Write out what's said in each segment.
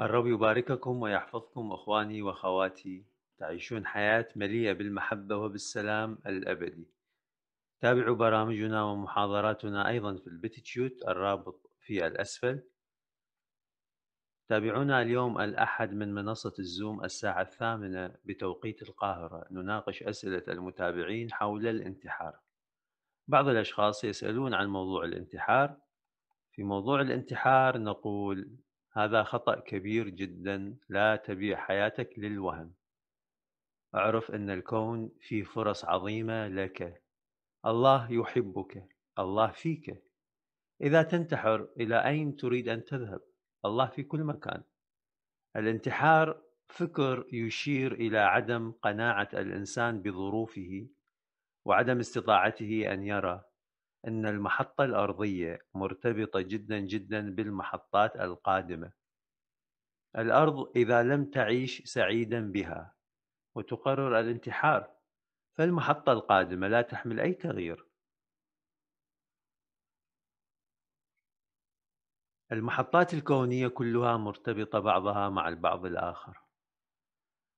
الرب يبارككم ويحفظكم اخواني واخواتي تعيشون حياه مليئه بالمحبه وبالسلام الابدي تابعوا برامجنا ومحاضراتنا ايضا في البتشيوت الرابط في الاسفل تابعونا اليوم الأحد من منصة الزوم الساعة الثامنة بتوقيت القاهرة نناقش أسئلة المتابعين حول الانتحار بعض الأشخاص يسألون عن موضوع الانتحار في موضوع الانتحار نقول هذا خطأ كبير جدا لا تبيع حياتك للوهم اعرف أن الكون فيه فرص عظيمة لك الله يحبك الله فيك إذا تنتحر إلى أين تريد أن تذهب الله في كل مكان الانتحار فكر يشير إلى عدم قناعة الإنسان بظروفه وعدم استطاعته أن يرى أن المحطة الأرضية مرتبطة جداً جداً بالمحطات القادمة الأرض إذا لم تعيش سعيداً بها وتقرر الانتحار فالمحطة القادمة لا تحمل أي تغيير المحطات الكونية كلها مرتبطة بعضها مع البعض الآخر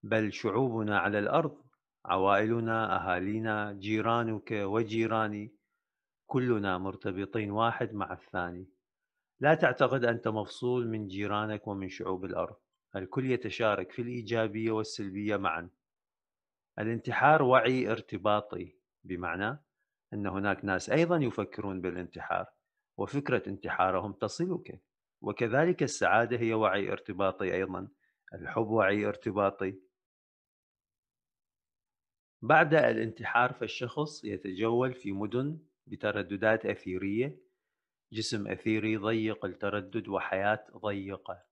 بل شعوبنا على الأرض عوائلنا أهالينا جيرانك وجيراني كلنا مرتبطين واحد مع الثاني لا تعتقد أنت مفصول من جيرانك ومن شعوب الأرض الكل يتشارك في الإيجابية والسلبية معا الانتحار وعي ارتباطي بمعنى أن هناك ناس أيضا يفكرون بالانتحار وفكرة انتحارهم تصلك وكذلك السعادة هي وعي ارتباطي أيضا الحب وعي ارتباطي بعد الانتحار فالشخص يتجول في مدن بترددات أثيرية جسم أثيري ضيق التردد وحياة ضيقة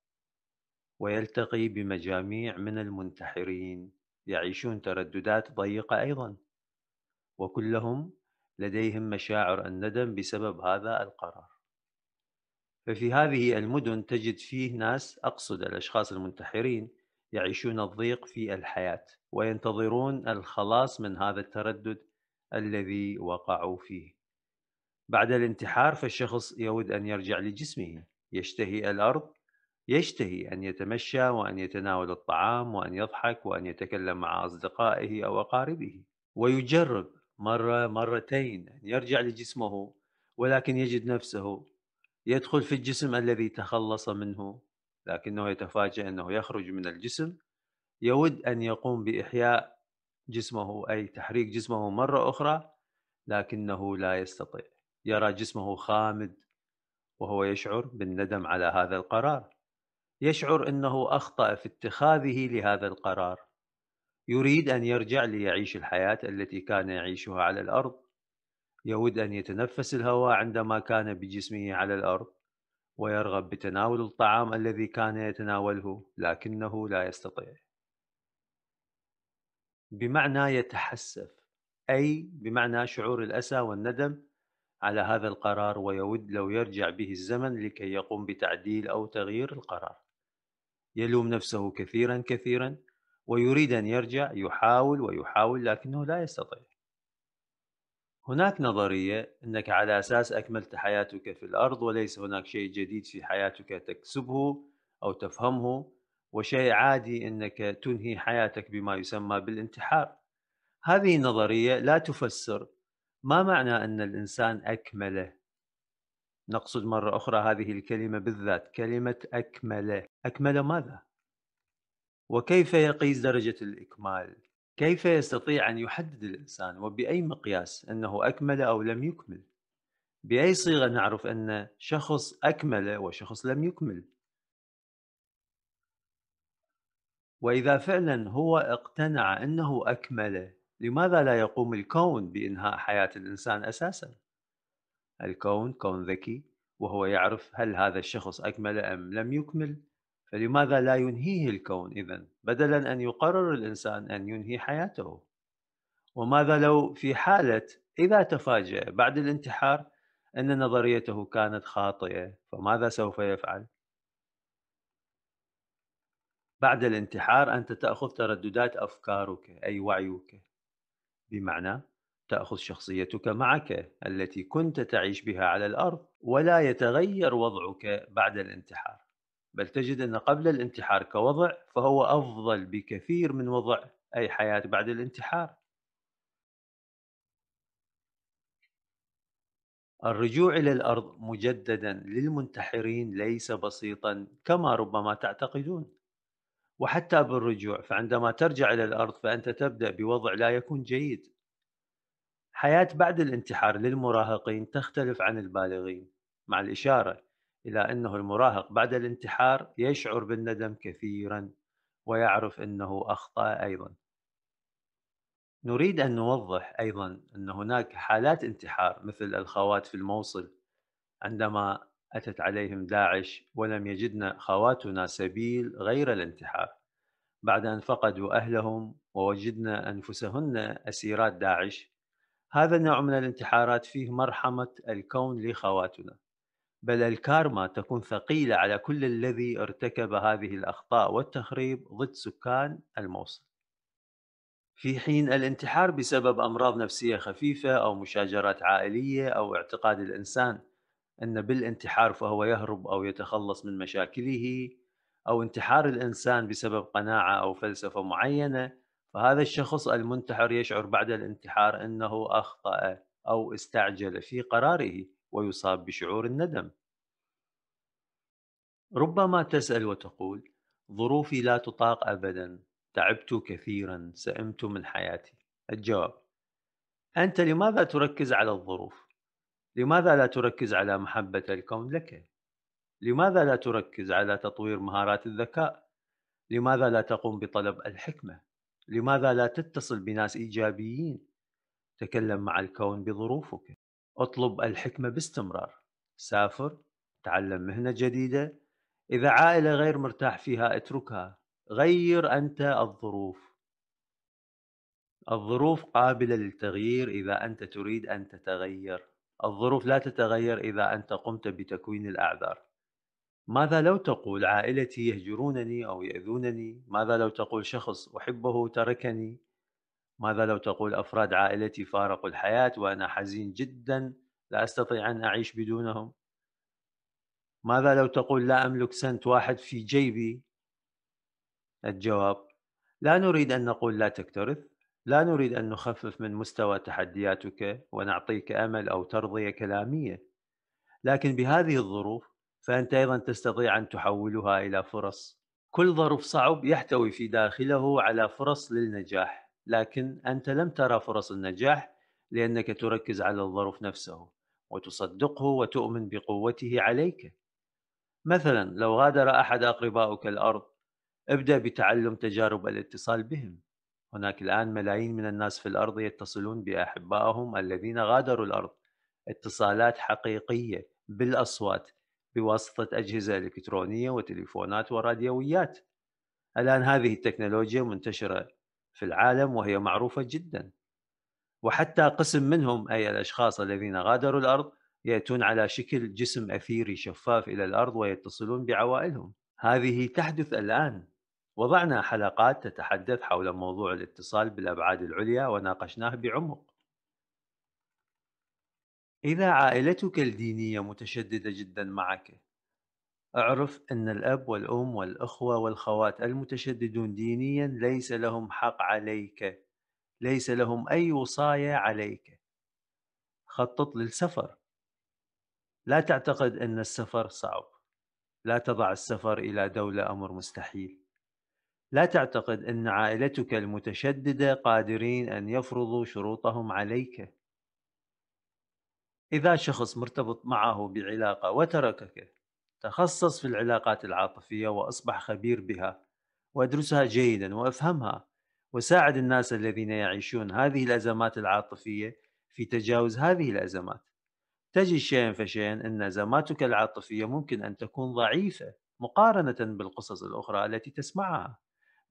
ويلتقي بمجاميع من المنتحرين يعيشون ترددات ضيقة أيضا وكلهم لديهم مشاعر الندم بسبب هذا القرار ففي هذه المدن تجد فيه ناس أقصد الأشخاص المنتحرين يعيشون الضيق في الحياة وينتظرون الخلاص من هذا التردد الذي وقعوا فيه بعد الانتحار فالشخص يود أن يرجع لجسمه يشتهي الأرض يشتهي أن يتمشى وأن يتناول الطعام وأن يضحك وأن يتكلم مع أصدقائه أو أقاربه ويجرب مرة مرتين أن يرجع لجسمه ولكن يجد نفسه يدخل في الجسم الذي تخلص منه لكنه يتفاجأ أنه يخرج من الجسم يود أن يقوم بإحياء جسمه أي تحريك جسمه مرة أخرى لكنه لا يستطيع يرى جسمه خامد وهو يشعر بالندم على هذا القرار يشعر انه اخطا في اتخاذه لهذا القرار يريد ان يرجع ليعيش الحياه التي كان يعيشها على الارض يود ان يتنفس الهواء عندما كان بجسمه على الارض ويرغب بتناول الطعام الذي كان يتناوله لكنه لا يستطيع بمعنى يتحسف اي بمعنى شعور الاسى والندم على هذا القرار ويود لو يرجع به الزمن لكي يقوم بتعديل أو تغيير القرار يلوم نفسه كثيرا كثيرا ويريد أن يرجع يحاول ويحاول لكنه لا يستطيع هناك نظرية أنك على أساس أكملت حياتك في الأرض وليس هناك شيء جديد في حياتك تكسبه أو تفهمه وشيء عادي أنك تنهي حياتك بما يسمى بالانتحار هذه النظرية لا تفسر ما معنى أن الإنسان أكمله نقصد مرة أخرى هذه الكلمة بالذات كلمة أكمله أكمل ماذا؟ وكيف يقيس درجة الإكمال؟ كيف يستطيع أن يحدد الإنسان وبأي مقياس أنه أكمل أو لم يكمل؟ بأي صيغة نعرف أن شخص أكمل وشخص لم يكمل؟ وإذا فعلا هو اقتنع أنه أكمل لماذا لا يقوم الكون بإنهاء حياة الإنسان أساسا؟ الكون كون ذكي وهو يعرف هل هذا الشخص أكمل أم لم يكمل فلماذا لا ينهيه الكون إذا بدلا أن يقرر الإنسان أن ينهي حياته وماذا لو في حالة إذا تفاجأ بعد الانتحار أن نظريته كانت خاطئة فماذا سوف يفعل؟ بعد الانتحار أنت تأخذ ترددات أفكارك أي وعيك بمعنى تأخذ شخصيتك معك التي كنت تعيش بها على الأرض ولا يتغير وضعك بعد الانتحار بل تجد أن قبل الانتحار كوضع فهو أفضل بكثير من وضع أي حياة بعد الانتحار الرجوع إلى الأرض مجددا للمنتحرين ليس بسيطا كما ربما تعتقدون وحتى بالرجوع فعندما ترجع إلى الأرض فأنت تبدأ بوضع لا يكون جيد حياة بعد الانتحار للمراهقين تختلف عن البالغين مع الإشارة إلى أنه المراهق بعد الانتحار يشعر بالندم كثيرا ويعرف أنه أخطأ أيضا نريد أن نوضح أيضا أن هناك حالات انتحار مثل الخوات في الموصل عندما أتت عليهم داعش ولم يجدن خواتنا سبيل غير الانتحار بعد أن فقدوا أهلهم ووجدن أنفسهن أسيرات داعش هذا النوع من الانتحارات فيه مرحمة الكون لخواتنا بل الكارما تكون ثقيلة على كل الذي ارتكب هذه الأخطاء والتخريب ضد سكان الموصل في حين الانتحار بسبب أمراض نفسية خفيفة أو مشاجرات عائلية أو اعتقاد الإنسان أن بالانتحار فهو يهرب أو يتخلص من مشاكله أو انتحار الإنسان بسبب قناعة أو فلسفة معينة فهذا الشخص المنتحر يشعر بعد الانتحار أنه أخطأ أو استعجل في قراره ويصاب بشعور الندم ربما تسأل وتقول ظروفي لا تطاق أبدا تعبت كثيرا سئمت من حياتي الجواب أنت لماذا تركز على الظروف؟ لماذا لا تركز على محبة الكون لك؟ لماذا لا تركز على تطوير مهارات الذكاء؟ لماذا لا تقوم بطلب الحكمة؟ لماذا لا تتصل بناس إيجابيين؟ تكلم مع الكون بظروفك اطلب الحكمة باستمرار سافر تعلم مهنة جديدة إذا عائلة غير مرتاح فيها اتركها غير أنت الظروف الظروف قابلة للتغيير إذا أنت تريد أن تتغير الظروف لا تتغير إذا أنت قمت بتكوين الأعذار ماذا لو تقول عائلتي يهجرونني أو يأذونني ماذا لو تقول شخص أحبه تركني ماذا لو تقول أفراد عائلتي فارقوا الحياة وأنا حزين جدا لا أستطيع أن أعيش بدونهم ماذا لو تقول لا أملك سنت واحد في جيبي الجواب لا نريد أن نقول لا تكترث لا نريد أن نخفف من مستوى تحدياتك ونعطيك أمل أو ترضية كلامية لكن بهذه الظروف فأنت أيضا تستطيع أن تحولها إلى فرص كل ظرف صعب يحتوي في داخله على فرص للنجاح لكن أنت لم ترى فرص النجاح لأنك تركز على الظرف نفسه وتصدقه وتؤمن بقوته عليك مثلا لو غادر أحد أقربائك الأرض ابدأ بتعلم تجارب الاتصال بهم هناك الآن ملايين من الناس في الأرض يتصلون بأحبائهم الذين غادروا الأرض اتصالات حقيقية بالأصوات بواسطة أجهزة إلكترونية وتليفونات وراديويات الآن هذه التكنولوجيا منتشرة في العالم وهي معروفة جدا وحتى قسم منهم أي الأشخاص الذين غادروا الأرض يأتون على شكل جسم أثيري شفاف إلى الأرض ويتصلون بعوائلهم هذه تحدث الآن وضعنا حلقات تتحدث حول موضوع الاتصال بالأبعاد العليا وناقشناه بعمق. إذا عائلتك الدينية متشددة جدا معك، اعرف أن الأب والأم والأخوة والخوات المتشددون دينيا ليس لهم حق عليك، ليس لهم أي وصاية عليك. خطط للسفر. لا تعتقد أن السفر صعب. لا تضع السفر إلى دولة أمر مستحيل. لا تعتقد أن عائلتك المتشددة قادرين أن يفرضوا شروطهم عليك. إذا شخص مرتبط معه بعلاقة وتركك، تخصص في العلاقات العاطفية وأصبح خبير بها، وأدرسها جيدا وأفهمها، وساعد الناس الذين يعيشون هذه الأزمات العاطفية في تجاوز هذه الأزمات. تجد شيئا فشيئا أن أزماتك العاطفية ممكن أن تكون ضعيفة مقارنة بالقصص الأخرى التي تسمعها.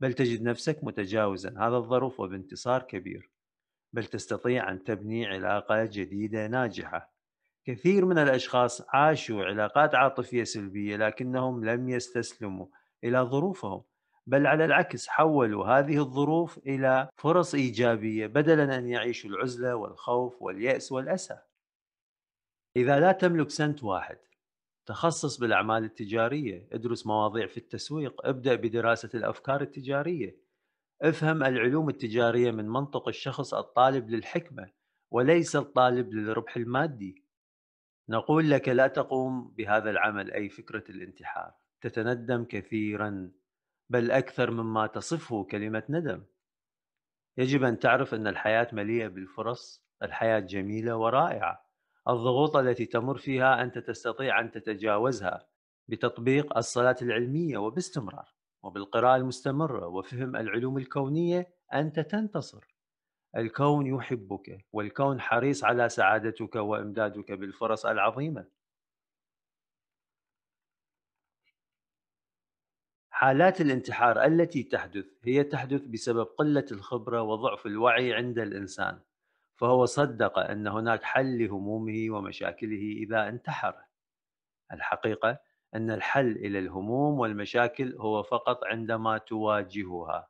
بل تجد نفسك متجاوزا هذا الظرف وبانتصار كبير بل تستطيع أن تبني علاقه جديدة ناجحة كثير من الأشخاص عاشوا علاقات عاطفية سلبية لكنهم لم يستسلموا إلى ظروفهم بل على العكس حولوا هذه الظروف إلى فرص إيجابية بدلا أن يعيشوا العزلة والخوف واليأس والأسى إذا لا تملك سنت واحد تخصص بالاعمال التجاريه ادرس مواضيع في التسويق ابدا بدراسه الافكار التجاريه افهم العلوم التجاريه من منطق الشخص الطالب للحكمه وليس الطالب للربح المادي نقول لك لا تقوم بهذا العمل اي فكره الانتحار تتندم كثيرا بل اكثر مما تصفه كلمه ندم يجب ان تعرف ان الحياه مليئه بالفرص الحياه جميله ورائعه الضغوط التي تمر فيها أنت تستطيع أن تتجاوزها بتطبيق الصلاة العلمية وباستمرار وبالقراءة المستمرة وفهم العلوم الكونية أنت تنتصر الكون يحبك والكون حريص على سعادتك وإمدادك بالفرص العظيمة حالات الانتحار التي تحدث هي تحدث بسبب قلة الخبرة وضعف الوعي عند الإنسان فهو صدق أن هناك حل لهمومه ومشاكله إذا انتحر الحقيقة أن الحل إلى الهموم والمشاكل هو فقط عندما تواجهها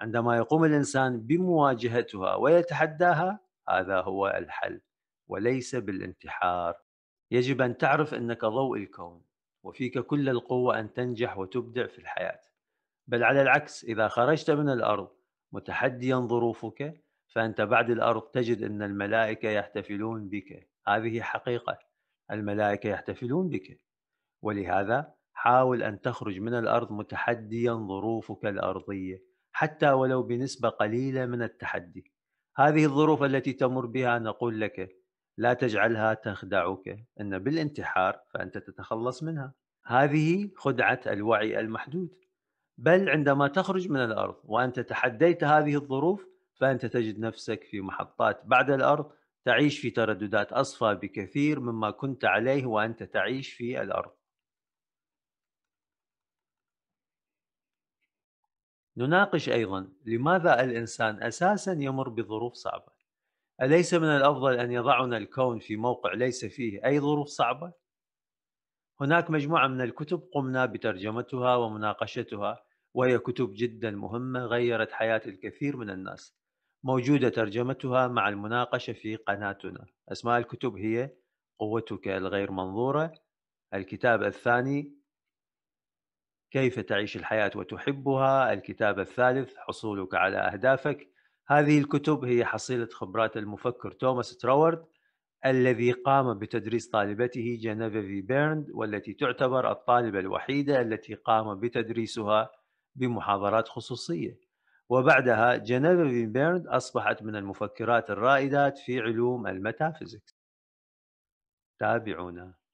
عندما يقوم الإنسان بمواجهتها ويتحداها هذا هو الحل وليس بالانتحار يجب أن تعرف أنك ضوء الكون وفيك كل القوة أن تنجح وتبدع في الحياة بل على العكس إذا خرجت من الأرض متحديا ظروفك فأنت بعد الأرض تجد أن الملائكة يحتفلون بك هذه حقيقة الملائكة يحتفلون بك ولهذا حاول أن تخرج من الأرض متحديا ظروفك الأرضية حتى ولو بنسبة قليلة من التحدي هذه الظروف التي تمر بها نقول لك لا تجعلها تخدعك ان بالانتحار فانت تتخلص منها هذه خدعه الوعي المحدود بل عندما تخرج من الارض وانت تحديت هذه الظروف فأنت تجد نفسك في محطات بعد الأرض تعيش في ترددات أصفى بكثير مما كنت عليه وأنت تعيش في الأرض نناقش أيضا لماذا الإنسان أساسا يمر بظروف صعبة أليس من الأفضل أن يضعنا الكون في موقع ليس فيه أي ظروف صعبة؟ هناك مجموعة من الكتب قمنا بترجمتها ومناقشتها وهي كتب جدا مهمة غيرت حياة الكثير من الناس موجودة ترجمتها مع المناقشة في قناتنا أسماء الكتب هي قوتك الغير منظورة الكتاب الثاني كيف تعيش الحياة وتحبها الكتاب الثالث حصولك على أهدافك هذه الكتب هي حصيلة خبرات المفكر توماس تراورد الذي قام بتدريس طالبته في بيرند والتي تعتبر الطالبة الوحيدة التي قام بتدريسها بمحاضرات خصوصية وبعدها جنيفيف بيرد أصبحت من المفكرات الرائدات في علوم الميتافيزيكس تابعونا